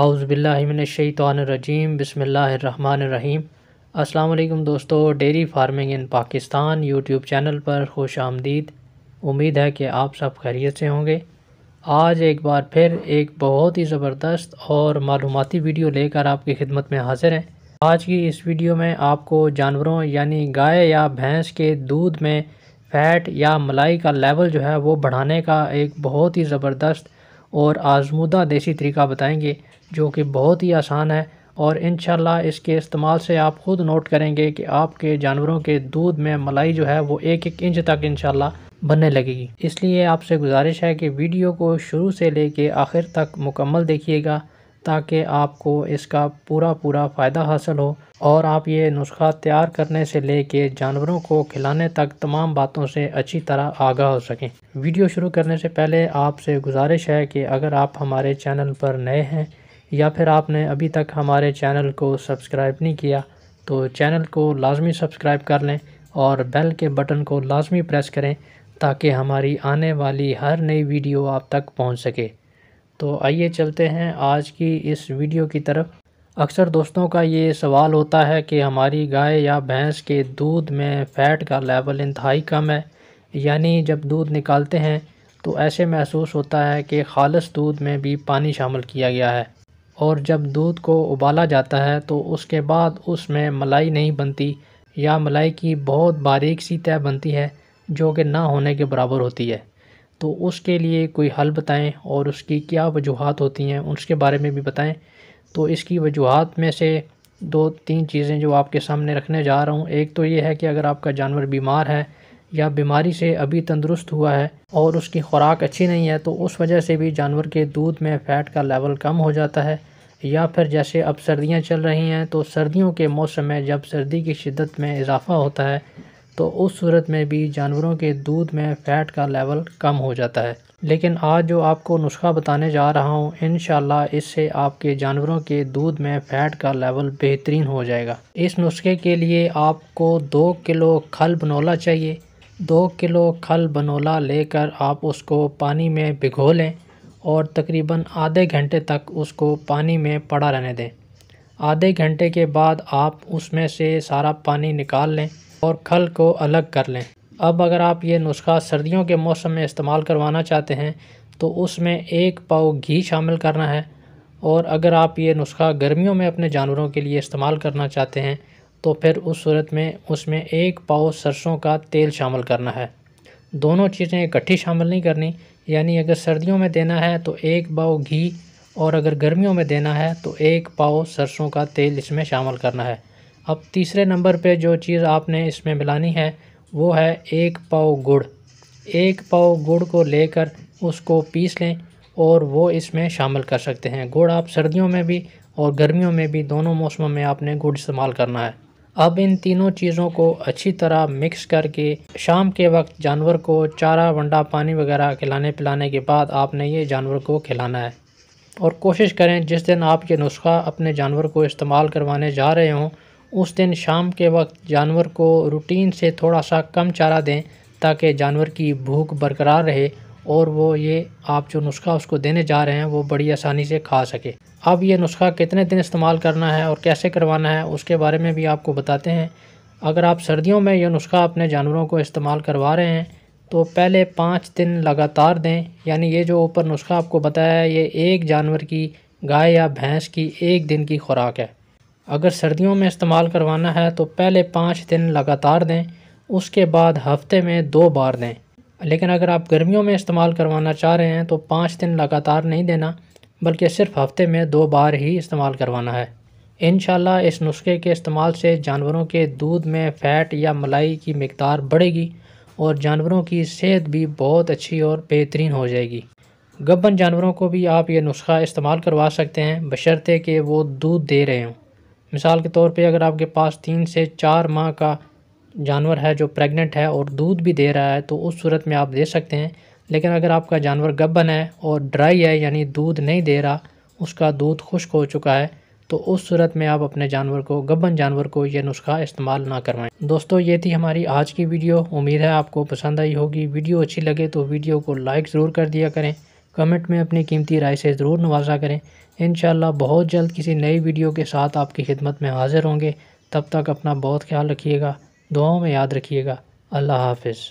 आउज़बिल्लिमिनशैतरजीम बसमीम अल्लाम दोस्तों dairy farming in Pakistan YouTube channel पर खुश आमदीद उम्मीद है कि आप सब खैरियत से होंगे आज एक बार फिर एक बहुत ही ज़बरदस्त और मालूमती वीडियो लेकर आपकी खिदमत में हाजिर हैं आज की इस वीडियो में आपको जानवरों यानी गाय या भैंस के दूध में फ़ैट या मलाई का लेवल जो है वो बढ़ाने का एक बहुत ही ज़बरदस्त और आजमूदा देसी तरीका बताएंगे जो कि बहुत ही आसान है और इन इसके इस्तेमाल से आप ख़ुद नोट करेंगे कि आपके जानवरों के दूध में मलाई जो है वो एक एक इंच तक इन बनने लगेगी इसलिए आपसे गुजारिश है कि वीडियो को शुरू से लेके आखिर तक मुकम्मल देखिएगा ताकि आपको इसका पूरा पूरा फ़ायदा हासिल हो और आप ये नुस्खा तैयार करने से लेके जानवरों को खिलाने तक तमाम बातों से अच्छी तरह आगाह हो सकें वीडियो शुरू करने से पहले आपसे गुजारिश है कि अगर आप हमारे चैनल पर नए हैं या फिर आपने अभी तक हमारे चैनल को सब्सक्राइब नहीं किया तो चैनल को लाजमी सब्सक्राइब कर लें और बेल के बटन को लाजमी प्रेस करें ताकि हमारी आने वाली हर नई वीडियो आप तक पहुंच सके तो आइए चलते हैं आज की इस वीडियो की तरफ अक्सर दोस्तों का ये सवाल होता है कि हमारी गाय या भैंस के दूध में फ़ैट का लेवल इंतहाई कम है यानी जब दूध निकालते हैं तो ऐसे महसूस होता है कि खालस दूध में भी पानी शामिल किया गया है और जब दूध को उबाला जाता है तो उसके बाद उसमें मलाई नहीं बनती या मलाई की बहुत बारीक सी तय बनती है जो कि ना होने के बराबर होती है तो उसके लिए कोई हल बताएं और उसकी क्या वजूहत होती हैं उसके बारे में भी बताएं तो इसकी वजूहत में से दो तीन चीज़ें जो आपके सामने रखने जा रहा हूँ एक तो ये है कि अगर आपका जानवर बीमार है या बीमारी से अभी तंदुरुस्त हुआ है और उसकी खुराक अच्छी नहीं है तो उस वजह से भी जानवर के दूध में फ़ैट का लेवल कम हो जाता है या फिर जैसे अब सर्दियाँ चल रही हैं तो सर्दियों के मौसम में जब सर्दी की शिद्दत में इजाफ़ा होता है तो उस सूरत में भी जानवरों के दूध में फ़ैट का लेवल कम हो जाता है लेकिन आज जो आपको नुस्खा बताने जा रहा हूँ इन इससे आपके जानवरों के दूध में फ़ैट का लेवल बेहतरीन हो जाएगा इस नुस्खे के लिए आपको दो किलो खल बनोला चाहिए दो किलो खल बनोला लेकर आप उसको पानी में भिगो लें और तकरीबन आधे घंटे तक उसको पानी में पड़ा रहने दें आधे घंटे के बाद आप उसमें से सारा पानी निकाल लें और खल को अलग कर लें अब अगर आप ये नुस्खा सर्दियों के मौसम में इस्तेमाल करवाना चाहते हैं तो उसमें एक पाव घी शामिल करना है और अगर आप ये नुस्खा गर्मियों में अपने जानवरों के लिए इस्तेमाल करना चाहते हैं तो फिर उस सूरत में उसमें एक पाव सरसों का तेल शामिल करना है दोनों चीज़ें इकट्ठी शामिल नहीं करनी यानी अगर सर्दियों में देना है तो एक पाव घी और अगर गर्मियों में देना है तो एक पाव सरसों का तेल इसमें शामिल करना है अब तीसरे नंबर पे जो चीज़ आपने इसमें मिलानी है वो है एक पाव गुड़ एक पाव गुड़ को लेकर उसको पीस लें और वो इसमें शामिल कर सकते हैं गुड़ आप सर्दियों में भी और गर्मियों में भी दोनों मौसमों में आपने गुड़ इस्तेमाल करना है अब इन तीनों चीज़ों को अच्छी तरह मिक्स करके शाम के वक्त जानवर को चारा वंडा पानी वगैरह खिलाने पिलाने के बाद आपने ये जानवर को खिलाना है और कोशिश करें जिस दिन आप ये नुस्खा अपने जानवर को इस्तेमाल करवाने जा रहे हों उस दिन शाम के वक्त जानवर को रूटीन से थोड़ा सा कम चारा दें ताकि जानवर की भूख बरकरार रहे और वो ये आप जो नुस्खा उसको देने जा रहे हैं वो बड़ी आसानी से खा सके अब ये नुस्खा कितने दिन इस्तेमाल करना है और कैसे करवाना है उसके बारे में भी आपको बताते हैं अगर आप सर्दियों में यह नुस्खा अपने जानवरों को इस्तेमाल करवा रहे हैं तो पहले पाँच दिन लगातार दें यानी ये जो ऊपर नुस्खा आपको बताया है ये एक जानवर की गाय या भैंस की एक दिन की खुराक है अगर सर्दियों में इस्तेमाल करवाना है तो पहले पाँच दिन लगातार दें उसके बाद हफ्ते में दो बार दें लेकिन अगर आप गर्मियों में इस्तेमाल करवाना चाह रहे हैं तो पाँच दिन लगातार नहीं देना बल्कि सिर्फ हफ्ते में दो बार ही इस्तेमाल करवाना है इन इस नुस्खे के इस्तेमाल से जानवरों के दूध में फ़ैट या मलाई की मकदार बढ़ेगी और जानवरों की सेहत भी बहुत अच्छी और बेहतरीन हो जाएगी गबन जानवरों को भी आप ये नुस्खा इस्तेमाल करवा सकते हैं बशर्ते कि वो दूध दे रहे हों मिसाल के तौर पे अगर आपके पास तीन से चार माह का जानवर है जो प्रेग्नेंट है और दूध भी दे रहा है तो उस सूरत में आप दे सकते हैं लेकिन अगर आपका जानवर गब्बन है और ड्राई है यानी दूध नहीं दे रहा उसका दूध खुश्क हो चुका है तो उस सूरत में आप अपने जानवर को गब्बन जानवर को यह नुस्खा इस्तेमाल ना करवाएं दोस्तों ये थी हमारी आज की वीडियो उम्मीद है आपको पसंद आई होगी वीडियो अच्छी लगे तो वीडियो को लाइक ज़रूर कर दिया करें कमेंट में अपनी कीमती राय से ज़रूर नवाजा करें इन बहुत जल्द किसी नई वीडियो के साथ आपकी खिदमत में हाज़िर होंगे तब तक अपना बहुत ख्याल रखिएगा दुआओं में याद रखिएगा अल्लाह हाफिज़